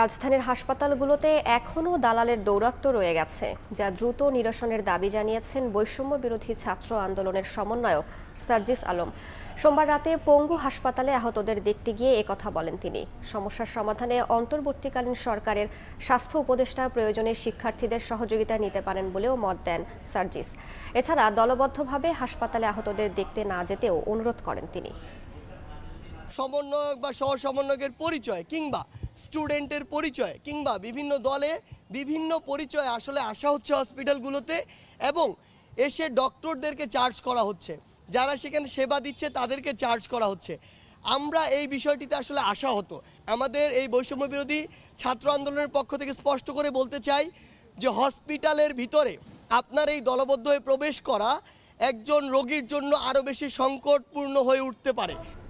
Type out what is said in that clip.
রাজধানীর হাসপাতালগুলোতে এখনও দালালের দৌরাত্ব রয়ে গেছে যা দ্রুত নিরসনের দাবি জানিয়েছেন বৈষম্য বিরোধী ছাত্র আন্দোলনের সমন্বয়ক সার্জিস আলম সোমবার রাতে পঙ্গু হাসপাতালে আহতদের দেখতে গিয়ে কথা বলেন তিনি সমস্যার সমাধানে অন্তর্বর্তীকালীন সরকারের স্বাস্থ্য উপদেষ্টা প্রয়োজনে শিক্ষার্থীদের সহযোগিতা নিতে পারেন বলেও মত দেন সার্জিস এছাড়া দলবদ্ধভাবে হাসপাতালে আহতদের দেখতে না যেতেও অনুরোধ করেন তিনি সমন্বয়ক বা সহ সমন্বয়কের পরিচয় কিংবা স্টুডেন্টের পরিচয় কিংবা বিভিন্ন দলে বিভিন্ন পরিচয় আসলে আসা হচ্ছে হসপিটালগুলোতে এবং এসে ডক্টরদেরকে চার্জ করা হচ্ছে যারা সেখানে সেবা দিচ্ছে তাদেরকে চার্জ করা হচ্ছে আমরা এই বিষয়টিতে আসলে আশা হতো আমাদের এই বৈষম্য বিরোধী ছাত্র আন্দোলনের পক্ষ থেকে স্পষ্ট করে বলতে চাই যে হসপিটালের ভিতরে আপনার এই দলবদ্ধ হয়ে প্রবেশ করা একজন রোগীর জন্য আরও বেশি সংকটপূর্ণ হয়ে উঠতে পারে